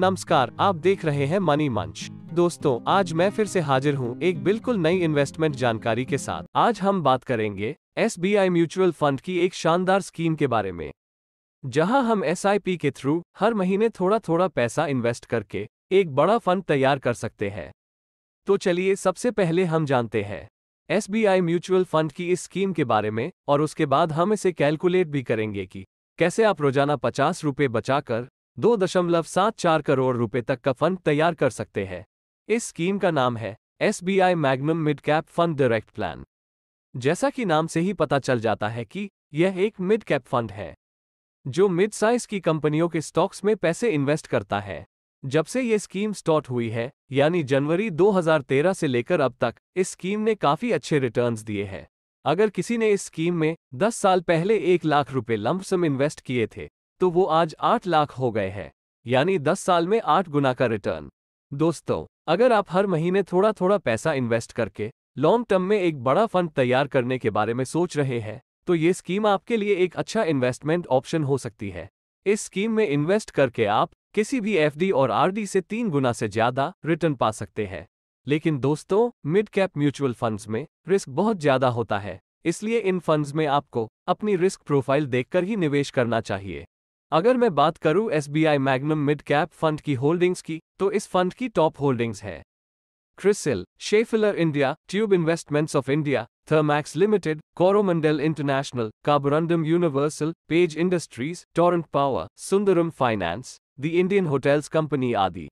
नमस्कार आप देख रहे हैं मनी मंच दोस्तों आज मैं फिर से हाजिर हूँ एक बिल्कुल नई इन्वेस्टमेंट जानकारी के साथ आज हम बात करेंगे S B I mutual fund की एक शानदार स्कीम के बारे में जहां हम एस आई पी के थ्रू हर महीने थोड़ा थोड़ा पैसा इन्वेस्ट करके एक बड़ा फंड तैयार कर सकते हैं तो चलिए सबसे पहले हम जानते हैं S B I mutual fund की इस स्कीम के बारे में और उसके बाद हम इसे कैलकुलेट भी करेंगे कि कैसे आप रोजाना पचास रुपये बचाकर दो दशमलव सात चार करोड़ रुपए तक का फंड तैयार कर सकते हैं इस स्कीम का नाम है S B I Magnum mid cap fund direct plan जैसा कि नाम से ही पता चल जाता है कि यह एक मिड कैप फंड है जो मिड साइज की कंपनियों के स्टॉक्स में पैसे इन्वेस्ट करता है जब से ये स्कीम स्टार्ट हुई है यानी जनवरी 2013 से लेकर अब तक इस स्कीम ने काफ़ी अच्छे रिटर्न्स दिए हैं अगर किसी ने इस स्कीम में 10 साल पहले एक लाख रुपए सम इन्वेस्ट किए थे तो वो आज आठ लाख हो गए हैं यानी दस साल में आठ गुना का रिटर्न दोस्तों अगर आप हर महीने थोड़ा थोड़ा पैसा इन्वेस्ट करके लॉन्ग टर्म में एक बड़ा फंड तैयार करने के बारे में सोच रहे हैं तो ये स्कीम आपके लिए एक अच्छा इन्वेस्टमेंट ऑप्शन हो सकती है इस स्कीम में इन्वेस्ट करके आप किसी भी एफ और आरडी से तीन गुना से ज्यादा रिटर्न पा सकते हैं लेकिन दोस्तों मिड कैप म्यूचुअल फंड्स में रिस्क बहुत ज्यादा होता है इसलिए इन फंड्स में आपको अपनी रिस्क प्रोफाइल देखकर ही निवेश करना चाहिए अगर मैं बात करूं SBI Magnum mid cap fund की होल्डिंग्स की तो इस फंड की टॉप होल्डिंग्स है CRISIL Schaeffler India Tube Investments of India Thermax Limited Coromandel International Carborundum Universal Page Industries Torrent Power Sundaram Finance the Indian Hotels Company आदि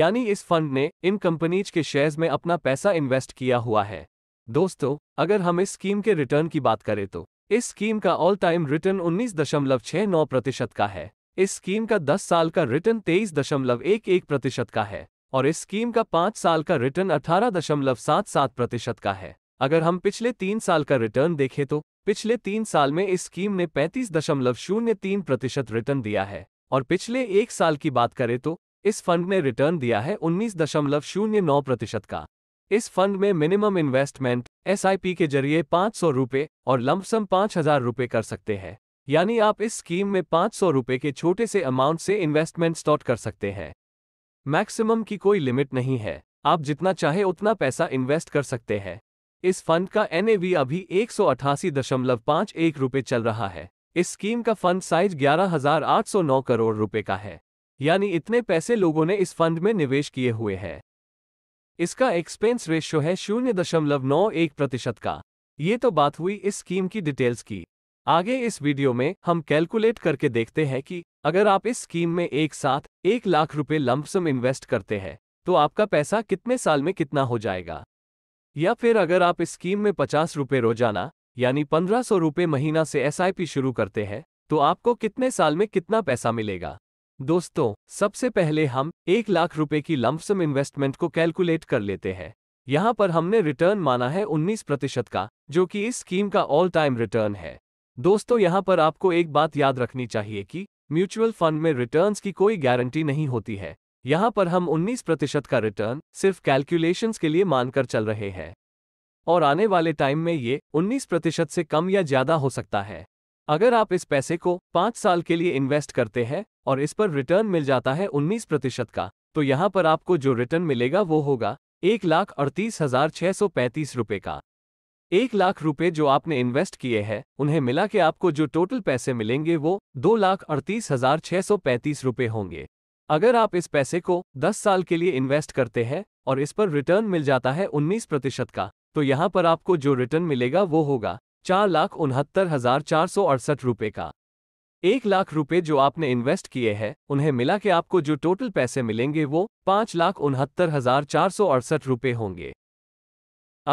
यानी इस फंड ने इन कंपनीज के शेयर्स में अपना पैसा इन्वेस्ट किया हुआ है दोस्तों अगर हम इस स्कीम के रिटर्न की बात करें तो इस स्कीम का ऑल टाइम रिटर्न उन्नीस दशमलव छह नौ प्रतिशत का है इस स्कीम का 10 साल का रिटर्न तेईस दशमलव एक एक प्रतिशत का है और इस स्कीम का 5 साल का रिटर्न अठारह दशमलव सात सात प्रतिशत का है अगर हम पिछले तीन साल का रिटर्न देखें तो पिछले तीन साल में इस स्कीम ने पैंतीस दशमलव शून्य तीन प्रतिशत रिटर्न दिया है और पिछले एक साल की बात करें तो इस फंड ने रिटर्न दिया है उन्नीस दशमलव शून्य नौ प्रतिशत का इस फंड में मिनिमम इन्वेस्टमेंट एसआईपी के जरिए पाँच सौ रुपये और लमसम पाँच हजार रुपये कर सकते हैं यानी आप इस स्कीम में पाँच सौ के छोटे से अमाउंट से इन्वेस्टमेंट स्टॉट कर सकते हैं मैक्सिमम की कोई लिमिट नहीं है आप जितना चाहे उतना पैसा इन्वेस्ट कर सकते हैं इस फंड का एन अभी एक सौ रुपये चल रहा है इस स्कीम का फंड साइज 11,809 करोड़ रुपए का है यानी इतने पैसे लोगों ने इस फंड में निवेश किए हुए हैं इसका एक्सपेंस रेशियो है शून्य दशमलव नौ एक प्रतिशत का ये तो बात हुई इस स्कीम की डिटेल्स की आगे इस वीडियो में हम कैलकुलेट करके देखते हैं कि अगर आप इस स्कीम में एक साथ एक लाख रुपए लंपसम इन्वेस्ट करते हैं तो आपका पैसा कितने साल में कितना हो जाएगा या फिर अगर आप इस स्कीम में पचास रुपये रोजाना यानी पंद्रह सौ रुपये महीना से एस शुरू करते हैं तो आपको कितने साल में कितना पैसा मिलेगा दोस्तों सबसे पहले हम एक लाख रुपए की लम्पसम इन्वेस्टमेंट को कैलकुलेट कर लेते हैं यहाँ पर हमने रिटर्न माना है 19 प्रतिशत का जो कि इस स्कीम का ऑल टाइम रिटर्न है दोस्तों यहाँ पर आपको एक बात याद रखनी चाहिए कि म्यूचुअल फंड में रिटर्न्स की कोई गारंटी नहीं होती है यहाँ पर हम 19 प्रतिशत का रिटर्न सिर्फ कैलकुलेशंस के लिए मानकर चल रहे हैं और आने वाले टाइम में ये 19 प्रतिशत से कम या ज्यादा हो सकता है अगर आप इस पैसे को पाँच साल के लिए इन्वेस्ट करते हैं और इस पर रिटर्न मिल जाता है उन्नीस प्रतिशत का तो यहाँ पर आपको जो रिटर्न मिलेगा वो होगा एक लाख अड़तीस हजार छह सौ पैंतीस रुपये का एक लाख रुपए जो आपने इन्वेस्ट किए हैं उन्हें मिला के आपको जो टोटल पैसे मिलेंगे वो दो लाख अड़तीस हजार छह सौ पैंतीस रुपये होंगे अगर आप इस पैसे को दस साल के लिए इन्वेस्ट करते हैं और इस पर रिटर्न मिल जाता है उन्नीस प्रतिशत का तो यहाँ पर आपको जो रिटर्न मिलेगा वो होगा चार लाख उनहत्तर हजार चार सौ अड़सठ रुपये का एक लाख रुपए जो आपने इन्वेस्ट किए हैं उन्हें मिला के आपको जो टोटल पैसे मिलेंगे वो पाँच लाख उनहत्तर हजार चार सौ अड़सठ रुपये होंगे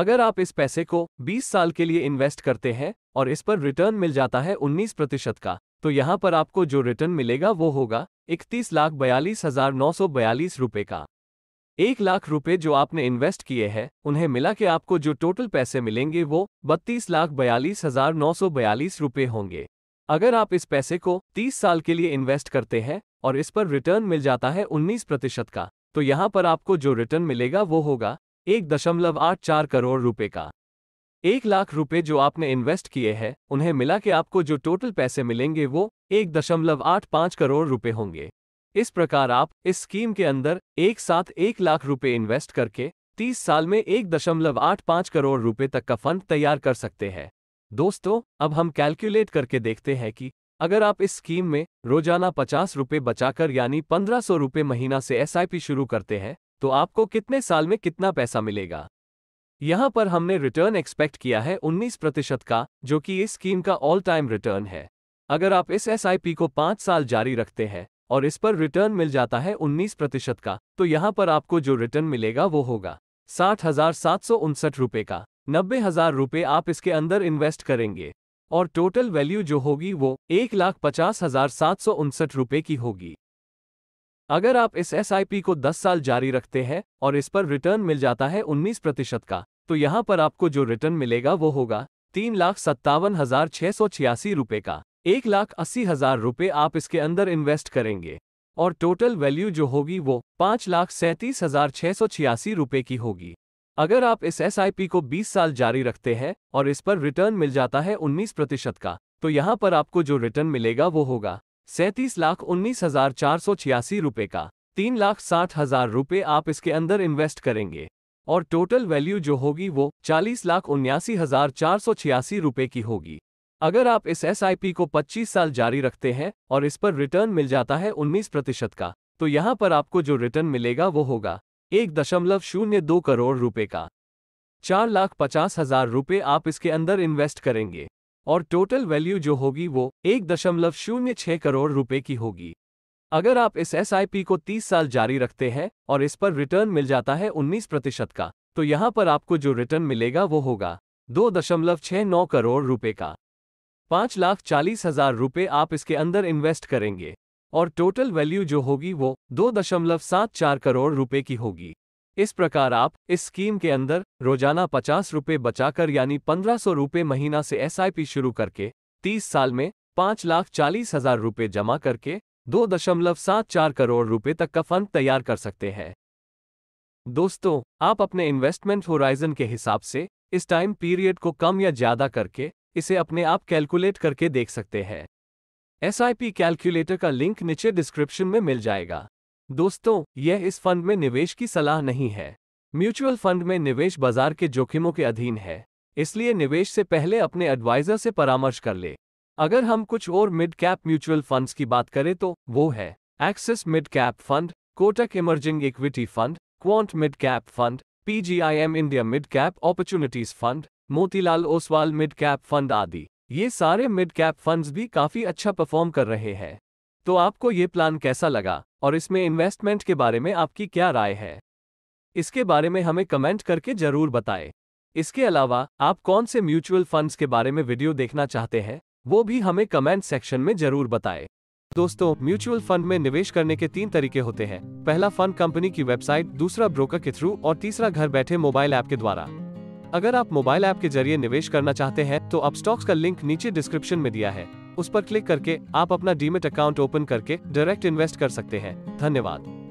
अगर आप इस पैसे को 20 साल के लिए इन्वेस्ट करते हैं और इस पर रिटर्न मिल जाता है 19 प्रतिशत का तो यहाँ पर आपको जो रिटर्न मिलेगा वो होगा इकतीस लाख बयालीस हजार नौ सौ बयालीस रुपये का एक लाख रुपए जो आपने इन्वेस्ट किए हैं उन्हें मिला के आपको जो टोटल पैसे मिलेंगे वो बत्तीस लाख बयालीस हजार नौ सौ बयालीस रुपये होंगे अगर आप इस पैसे को 30 साल के लिए इन्वेस्ट करते हैं और इस पर रिटर्न मिल जाता है 19 प्रतिशत का तो यहाँ पर आपको जो रिटर्न मिलेगा वो होगा एक दशमलव आठ चार करोड़ रुपए का एक लाख रुपए जो आपने इन्वेस्ट किए हैं उन्हें मिला के आपको जो टोटल पैसे मिलेंगे वो एक दशमलव आठ पाँच करोड़ रुपए होंगे इस प्रकार आप इस स्कीम के अंदर एक साथ एक लाख रुपए इन्वेस्ट करके तीस साल में एक दशमलव आठ पाँच करोड़ रुपए तक का फंड तैयार कर सकते हैं दोस्तों अब हम कैलकुलेट करके देखते हैं कि अगर आप इस स्कीम में रोजाना पचास रुपये बचाकर यानी पंद्रह सौ रुपये महीना से एसआईपी शुरू करते हैं तो आपको कितने साल में कितना पैसा मिलेगा यहाँ पर हमने रिटर्न एक्सपेक्ट किया है 19 प्रतिशत का जो कि इस स्कीम का ऑल टाइम रिटर्न है अगर आप इस एस को पाँच साल जारी रखते हैं और इस पर रिटर्न मिल जाता है 19 प्रतिशत का तो यहाँ पर आपको जो रिटर्न मिलेगा वो होगा साठ हजार सात सौ उनसठ रुपये का नब्बे हजार रुपये आप इसके अंदर इन्वेस्ट करेंगे और टोटल वैल्यू जो होगी वो एक लाख पचास हजार सात सौ उनसठ रुपये की होगी अगर आप इस एस को 10 साल जारी रखते हैं और इस पर रिटर्न मिल जाता है 19 प्रतिशत का तो यहाँ पर आपको जो रिटर्न मिलेगा वो होगा तीन लाख सत्तावन हजार छः सौ छियासी रुपये का एक लाख अस्सी हजार रुपये आप इसके अंदर इन्वेस्ट करेंगे और टोटल वैल्यू जो होगी वो पाँच लाख सैंतीस हजार छः सौ छियासी रुपये की होगी अगर आप इस एस को 20 साल जारी रखते हैं और इस पर रिटर्न मिल जाता है 19 प्रतिशत का तो यहाँ पर आपको जो रिटर्न मिलेगा वो होगा सैंतीस लाख उन्नीस हजार चार सौ छियासी रुपये का तीन लाख साठ हजार रुपये आप इसके अंदर इन्वेस्ट करेंगे और टोटल वैल्यू जो होगी वो चालीस लाख उन्यासी हजार चार सौ छियासी रुपये की होगी अगर आप इस एस को 25 साल जारी रखते हैं और इस पर रिटर्न मिल जाता है 19 प्रतिशत का तो यहाँ पर आपको जो रिटर्न मिलेगा वो होगा एक दशमलव शून्य दो करोड़ रुपए का चार लाख पचास हजार रुपये आप इसके अंदर इन्वेस्ट करेंगे और टोटल वैल्यू जो होगी वो एक दशमलव शून्य छह करोड़ रुपए की होगी अगर आप इस एस को 30 साल जारी रखते हैं और इस पर रिटर्न मिल जाता है 19 प्रतिशत का तो यहां पर आपको जो रिटर्न मिलेगा वो होगा दो दशमलव छह नौ करोड़ रुपए का पांच लाख चालीस हजार रुपये आप इसके अंदर इन्वेस्ट करेंगे और टोटल वैल्यू जो होगी वो दो दशमलव सात चार करोड़ रुपए की होगी इस प्रकार आप इस स्कीम के अंदर रोजाना पचास रुपये बचाकर यानी पंद्रह सौ रुपये महीना से एसआईपी शुरू करके तीस साल में पाँच लाख चालीस हजार रुपये जमा करके दो दशमलव सात चार करोड़ रुपए तक का फंड तैयार कर सकते हैं दोस्तों आप अपने इन्वेस्टमेंट होराइजन के हिसाब से इस टाइम पीरियड को कम या ज्यादा करके इसे अपने आप कैलकुलेट करके देख सकते हैं एस कैलकुलेटर का लिंक नीचे डिस्क्रिप्शन में मिल जाएगा दोस्तों यह इस फंड में निवेश की सलाह नहीं है म्यूचुअल फंड में निवेश बाजार के जोखिमों के अधीन है इसलिए निवेश से पहले अपने एडवाइजर से परामर्श कर ले अगर हम कुछ और मिड कैप म्यूचुअल फंड्स की बात करें तो वो है Axis mid cap fund Kotak emerging equity fund Quant mid cap fund PGIM India mid cap opportunities fund Motilal Oswal mid cap fund आदि ये सारे मिड कैप फंड्स भी काफी अच्छा परफॉर्म कर रहे हैं तो आपको ये प्लान कैसा लगा और इसमें इन्वेस्टमेंट के बारे में आपकी क्या राय है इसके बारे में हमें कमेंट करके जरूर बताएं इसके अलावा आप कौन से म्यूचुअल फंड्स के बारे में वीडियो देखना चाहते हैं वो भी हमें कमेंट सेक्शन में जरूर बताएं दोस्तों म्यूचुअल फंड में निवेश करने के तीन तरीके होते हैं पहला फंड कंपनी की वेबसाइट दूसरा ब्रोकर के थ्रू और तीसरा घर बैठे मोबाइल ऐप के द्वारा अगर आप मोबाइल ऐप के जरिए निवेश करना चाहते हैं तो अब स्टॉक्स का लिंक नीचे डिस्क्रिप्शन में दिया है उस पर क्लिक करके आप अपना डीमेट अकाउंट ओपन करके डायरेक्ट इन्वेस्ट कर सकते हैं धन्यवाद